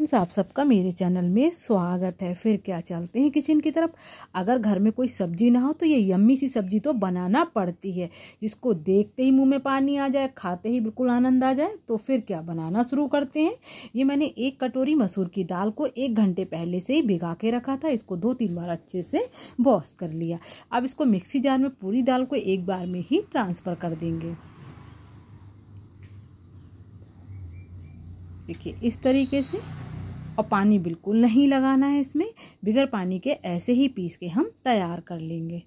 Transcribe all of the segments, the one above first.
friends आप सबका मेरे चैनल में स्वागत है फिर क्या चलते हैं किचन की तरफ अगर घर में कोई सब्जी ना हो तो ये यम्मी सी सब्जी तो बनाना पड़ती है जिसको देखते ही मुंह में पानी आ जाए खाते ही बिल्कुल आनंद आ जाए तो फिर क्या बनाना शुरू करते हैं ये मैंने एक कटोरी मसूर की दाल को एक घंटे पहले से ही भिगा के रखा था इसको दो तीन बार अच्छे से वॉश कर लिया अब इसको मिक्सी जार में पूरी दाल को एक बार में ही ट्रांसफ़र कर देंगे देखिए इस तरीके से और पानी बिल्कुल नहीं लगाना है इसमें बिगर पानी के ऐसे ही पीस के हम तैयार कर लेंगे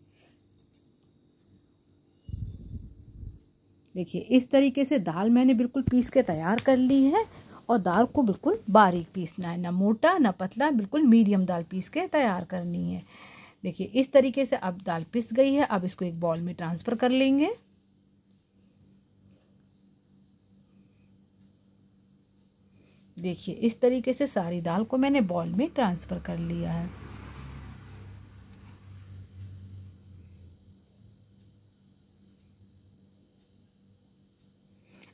देखिए इस तरीके से दाल मैंने बिल्कुल पीस के तैयार कर ली है और दाल को बिल्कुल बारीक पीसना है ना मोटा ना पतला बिल्कुल मीडियम दाल पीस के तैयार करनी है देखिए इस तरीके से अब दाल पिस गई है अब इसको एक बॉल में ट्रांसफ़र कर लेंगे देखिए इस तरीके से सारी दाल को मैंने बॉल में ट्रांसफ़र कर लिया है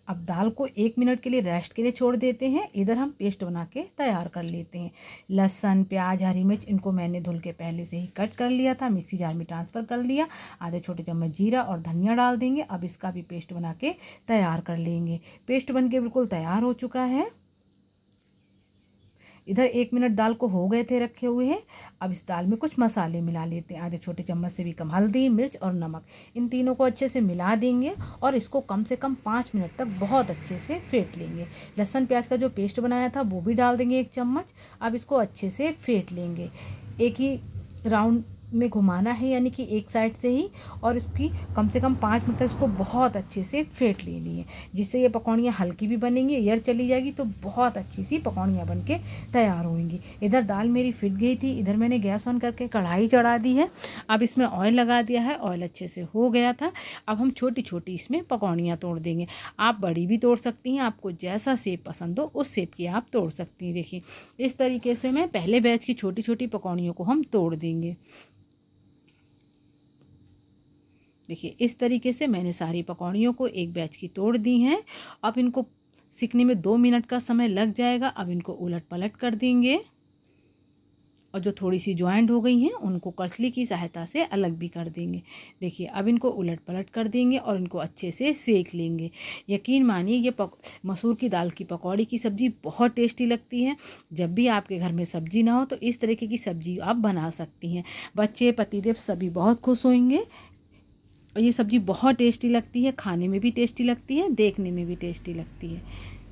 अब दाल को एक मिनट के लिए रेस्ट के लिए छोड़ देते हैं इधर हम पेस्ट बना के तैयार कर लेते हैं लहसन प्याज हरी मिर्च इनको मैंने धुल के पहले से ही कट कर लिया था मिक्सी जार में ट्रांसफ़र कर लिया आधे छोटे चम्मच जीरा और धनिया डाल देंगे अब इसका भी पेस्ट बना के तैयार कर लेंगे पेस्ट बन के बिल्कुल तैयार हो चुका है इधर एक मिनट दाल को हो गए थे रखे हुए हैं अब इस दाल में कुछ मसाले मिला लेते हैं आधे छोटे चम्मच से भी कम हल्दी मिर्च और नमक इन तीनों को अच्छे से मिला देंगे और इसको कम से कम पाँच मिनट तक बहुत अच्छे से फेंट लेंगे लहसन प्याज का जो पेस्ट बनाया था वो भी डाल देंगे एक चम्मच अब इसको अच्छे से फेंट लेंगे एक ही राउंड में घुमाना है यानी कि एक साइड से ही और इसकी कम से कम पाँच मिनट तक इसको बहुत अच्छे से फेंट लेनी है जिससे ये पकौड़ियाँ हल्की भी बनेंगी एयर चली जाएगी तो बहुत अच्छी सी पकौड़ियाँ बन के तैयार होंगी इधर दाल मेरी फिट गई थी इधर मैंने गैस ऑन करके कढ़ाई चढ़ा दी है अब इसमें ऑयल लगा दिया है ऑयल अच्छे से हो गया था अब हम छोटी छोटी इसमें पकौड़ियाँ तोड़ देंगे आप बड़ी भी तोड़ सकती हैं आपको जैसा सेब पसंद हो उस सेब की आप तोड़ सकती हैं देखिए इस तरीके से मैं पहले बैच की छोटी छोटी पकौड़ियों को हम तोड़ देंगे देखिए इस तरीके से मैंने सारी पकौड़ियों को एक बैच की तोड़ दी हैं अब इनको सीखने में दो मिनट का समय लग जाएगा अब इनको उलट पलट कर देंगे और जो थोड़ी सी ज्वाइंट हो गई हैं उनको करछली की सहायता से अलग भी कर देंगे देखिए अब इनको उलट पलट कर देंगे और इनको अच्छे से सेक लेंगे यकीन मानिए ये मसूर की दाल की पकौड़ी की सब्ज़ी बहुत टेस्टी लगती है जब भी आपके घर में सब्ज़ी ना हो तो इस तरीके की सब्ज़ी आप बना सकती हैं बच्चे पतिदेव सभी बहुत खुश होंगे और ये सब्ज़ी बहुत टेस्टी लगती है खाने में भी टेस्टी लगती है देखने में भी टेस्टी लगती है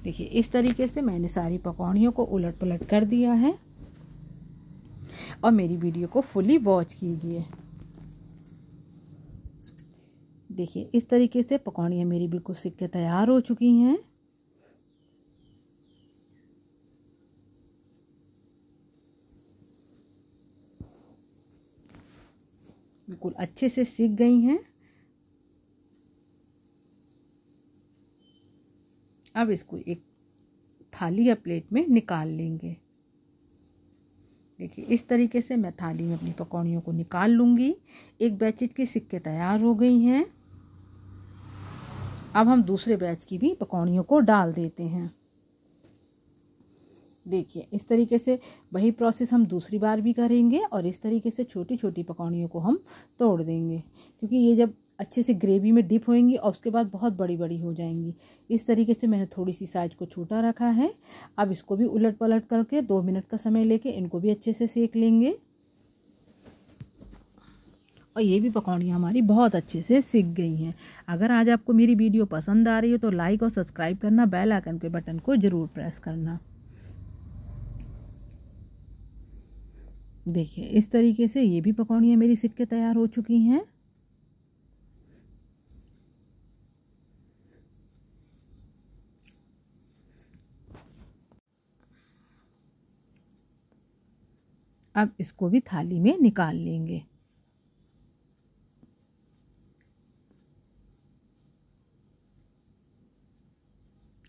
देखिए इस तरीके से मैंने सारी पकौड़ियों को उलट पलट कर दिया है और मेरी वीडियो को फुली वॉच कीजिए देखिए इस तरीके से पकौड़ियाँ मेरी बिल्कुल सिक्के के तैयार हो चुकी हैं बिल्कुल अच्छे से सीख गई हैं अब इसको एक थाली या प्लेट में निकाल लेंगे देखिए इस तरीके से मैं थाली में अपनी पकौड़ियों को निकाल लूँगी एक बैचेज के सिक्के तैयार हो गई हैं अब हम दूसरे बैच की भी पकौड़ियों को डाल देते हैं देखिए इस तरीके से वही प्रोसेस हम दूसरी बार भी करेंगे और इस तरीके से छोटी छोटी पकौड़ियों को हम तोड़ देंगे क्योंकि ये जब अच्छे से ग्रेवी में डिप होएंगी और उसके बाद बहुत बड़ी बड़ी हो जाएंगी इस तरीके से मैंने थोड़ी सी साइज को छोटा रखा है अब इसको भी उलट पलट करके दो मिनट का समय लेके इनको भी अच्छे से सेक लेंगे और ये भी पकौड़ियाँ हमारी बहुत अच्छे से सीख गई हैं अगर आज आपको मेरी वीडियो पसंद आ रही हो तो लाइक और सब्सक्राइब करना बेल आइकन के बटन को ज़रूर प्रेस करना देखिए इस तरीके से ये भी पकौड़ियाँ मेरी सिक के तैयार हो चुकी हैं अब इसको भी थाली में निकाल लेंगे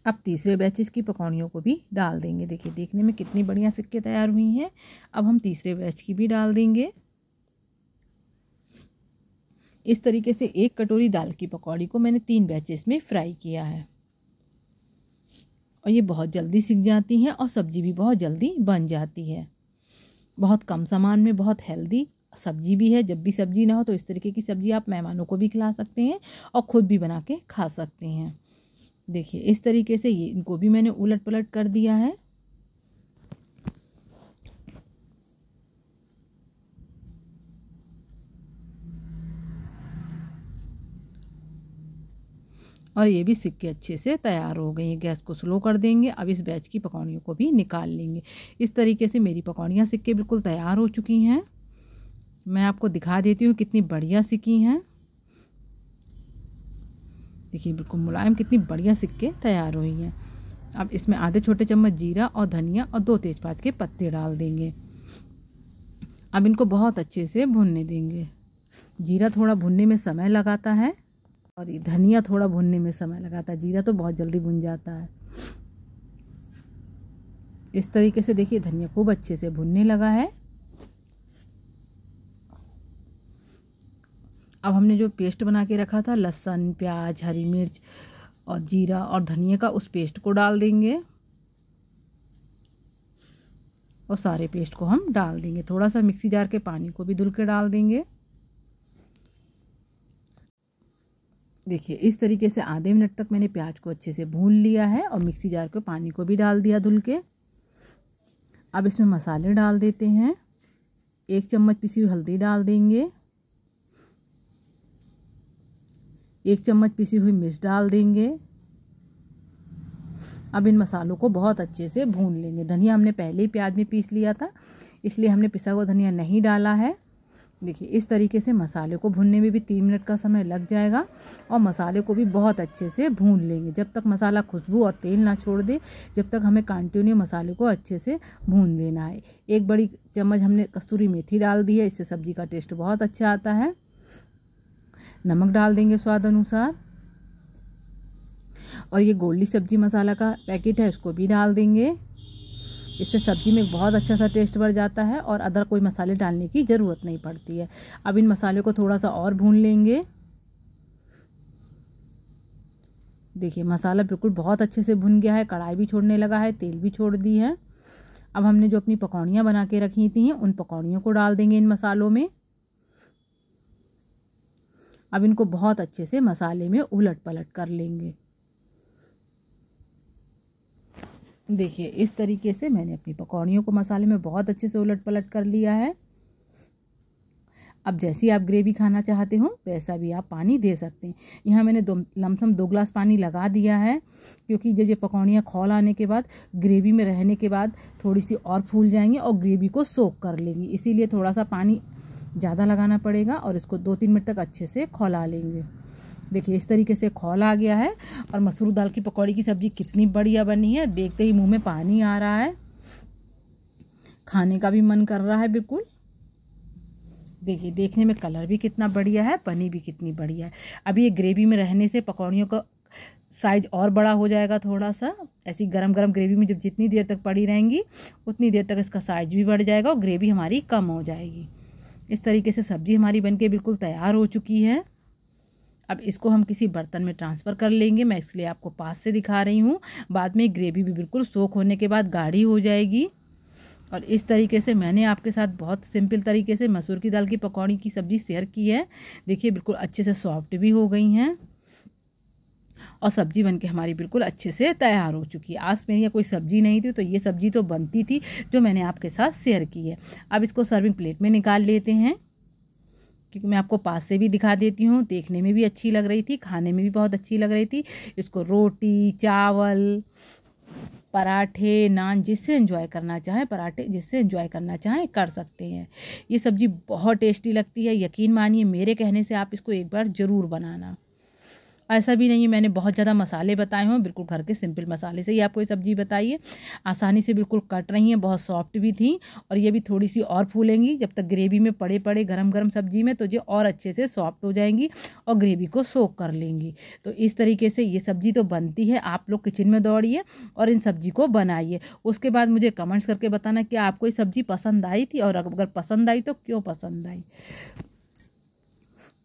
अब तीसरे बैचेस की पकौड़ियों को भी डाल देंगे देखिए देखने में कितनी बढ़िया सिक्के तैयार हुई हैं अब हम तीसरे बैच की भी डाल देंगे इस तरीके से एक कटोरी दाल की पकौड़ी को मैंने तीन बैचेस में फ्राई किया है और ये बहुत जल्दी सीख जाती हैं और सब्ज़ी भी बहुत जल्दी बन जाती है बहुत कम सामान में बहुत हेल्दी सब्जी भी है जब भी सब्जी ना हो तो इस तरीके की सब्जी आप मेहमानों को भी खिला सकते हैं और ख़ुद भी बना के खा सकते हैं देखिए इस तरीके से ये इनको भी मैंने उलट पलट कर दिया है और ये भी सिक्के अच्छे से तैयार हो गई हैं गैस को स्लो कर देंगे अब इस बैच की पकौड़ियों को भी निकाल लेंगे इस तरीके से मेरी पकौड़ियाँ सिक्के बिल्कुल तैयार हो चुकी हैं मैं आपको दिखा देती हूँ कितनी बढ़िया सिक्की हैं देखिए बिल्कुल मुलायम कितनी बढ़िया सिक्के तैयार हुई हैं अब इसमें आधे छोटे चम्मच जीरा और धनिया और दो तेज़पात के पत्ते डाल देंगे अब इनको बहुत अच्छे से भुनने देंगे जीरा थोड़ा भुनने में समय लगाता है और ये धनिया थोड़ा भुनने में समय लगाता है जीरा तो बहुत जल्दी भुन जाता है इस तरीके से देखिए धनिया खूब अच्छे से भुनने लगा है अब हमने जो पेस्ट बना के रखा था लहसुन प्याज हरी मिर्च और जीरा और धनिया का उस पेस्ट को डाल देंगे और सारे पेस्ट को हम डाल देंगे थोड़ा सा मिक्सी जार के पानी को भी धुल के डाल देंगे देखिए इस तरीके से आधे मिनट तक मैंने प्याज को अच्छे से भून लिया है और मिक्सी जार को पानी को भी डाल दिया धुल के अब इसमें मसाले डाल देते हैं एक चम्मच पिसी हुई हल्दी डाल देंगे एक चम्मच पिसी हुई मिर्च डाल देंगे अब इन मसालों को बहुत अच्छे से भून लेंगे धनिया हमने पहले ही प्याज में पीस लिया था इसलिए हमने पिसा हुआ धनिया नहीं डाला है देखिए इस तरीके से मसाले को भूनने में भी तीन मिनट का समय लग जाएगा और मसाले को भी बहुत अच्छे से भून लेंगे जब तक मसाला खुशबू और तेल ना छोड़ दे जब तक हमें कंटिन्यू मसाले को अच्छे से भून देना है एक बड़ी चम्मच हमने कस्तूरी मेथी डाल दी है इससे सब्ज़ी का टेस्ट बहुत अच्छा आता है नमक डाल देंगे स्वाद अनुसार और ये गोल्डी सब्जी मसाला का पैकेट है इसको भी डाल देंगे इससे सब्ज़ी में बहुत अच्छा सा टेस्ट बढ़ जाता है और अदर कोई मसाले डालने की ज़रूरत नहीं पड़ती है अब इन मसालों को थोड़ा सा और भून लेंगे देखिए मसाला बिल्कुल बहुत अच्छे से भुन गया है कढ़ाई भी छोड़ने लगा है तेल भी छोड़ दी है अब हमने जो अपनी पकौड़ियाँ बना के रखी थी उन पकौड़ियों को डाल देंगे इन मसालों में अब इनको बहुत अच्छे से मसाले में उलट पलट कर लेंगे देखिए इस तरीके से मैंने अपनी पकौड़ियों को मसाले में बहुत अच्छे से उलट पलट कर लिया है अब जैसी आप ग्रेवी खाना चाहते हो वैसा भी आप पानी दे सकते हैं यहाँ मैंने दो लमसम दो ग्लास पानी लगा दिया है क्योंकि जब ये पकौड़ियाँ खोल आने के बाद ग्रेवी में रहने के बाद थोड़ी सी और फूल जाएंगी और ग्रेवी को सोख कर लेंगी इसीलिए थोड़ा सा पानी ज़्यादा लगाना पड़ेगा और इसको दो तीन मिनट तक अच्छे से खोला लेंगे देखिए इस तरीके से खोल आ गया है और मसूर दाल की पकौड़ी की सब्ज़ी कितनी बढ़िया बनी है देखते ही मुंह में पानी आ रहा है खाने का भी मन कर रहा है बिल्कुल देखिए देखने में कलर भी कितना बढ़िया है पनी भी कितनी बढ़िया है अभी ये ग्रेवी में रहने से पकौड़ियों का साइज और बड़ा हो जाएगा थोड़ा सा ऐसी गरम गरम ग्रेवी में जब जितनी देर तक पड़ी रहेंगी उतनी देर तक इसका साइज भी बढ़ जाएगा और ग्रेवी हमारी कम हो जाएगी इस तरीके से सब्ज़ी हमारी बनके बिल्कुल तैयार हो चुकी है अब इसको हम किसी बर्तन में ट्रांसफ़र कर लेंगे मैं इसलिए आपको पास से दिखा रही हूँ बाद में ग्रेवी भी बिल्कुल सोख होने के बाद गाढ़ी हो जाएगी और इस तरीके से मैंने आपके साथ बहुत सिंपल तरीके से मसूर की दाल की पकौड़ी की सब्ज़ी शेयर की है देखिए बिल्कुल अच्छे से सॉफ्ट भी हो गई हैं और सब्ज़ी बन के हमारी बिल्कुल अच्छे से तैयार हो चुकी है आज मेरी यहाँ कोई सब्ज़ी नहीं थी तो ये सब्ज़ी तो बनती थी जो मैंने आपके साथ शेयर की है अब इसको सर्विंग प्लेट में निकाल लेते हैं क्योंकि मैं आपको पास से भी दिखा देती हूँ देखने में भी अच्छी लग रही थी खाने में भी बहुत अच्छी लग रही थी इसको रोटी चावल पराठे नान जिससे एंजॉय करना चाहें पराठे जिससे एंजॉय करना चाहें कर सकते हैं ये सब्ज़ी बहुत टेस्टी लगती है यकीन मानिए मेरे कहने से आप इसको एक बार ज़रूर बनाना ऐसा भी नहीं है मैंने बहुत ज़्यादा मसाले बताए हों बिल्कुल घर के सिंपल मसाले से ही आपको ये सब्ज़ी बताइए आसानी से बिल्कुल कट रही हैं बहुत सॉफ्ट भी थी और ये भी थोड़ी सी और फूलेंगी जब तक ग्रेवी में पड़े पड़े गर्म गर्म सब्जी में तो ये और अच्छे से सॉफ्ट हो जाएंगी और ग्रेवी को सोख कर लेंगी तो इस तरीके से ये सब्ज़ी तो बनती है आप लोग किचन में दौड़िए और इन सब्ज़ी को बनाइए उसके बाद मुझे कमेंट्स करके बताना कि आपको ये सब्ज़ी पसंद आई थी और अगर पसंद आई तो क्यों पसंद आई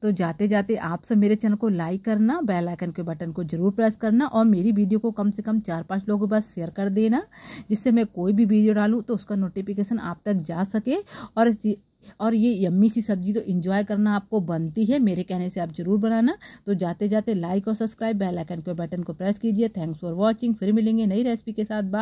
तो जाते जाते आप सब मेरे चैनल को लाइक करना बेल आइकन के बटन को जरूर प्रेस करना और मेरी वीडियो को कम से कम चार पांच लोगों के पास शेयर कर देना जिससे मैं कोई भी वीडियो डालूँ तो उसका नोटिफिकेशन आप तक जा सके और और ये यम्मी सी सब्जी तो इन्जॉय करना आपको बनती है मेरे कहने से आप ज़रूर बनाना तो जाते जाते लाइक और सब्सक्राइब बेल आइकन के बटन को प्रेस कीजिए थैंक्स फॉर वॉचिंग फिर मिलेंगे नई रेसिपी के साथ बात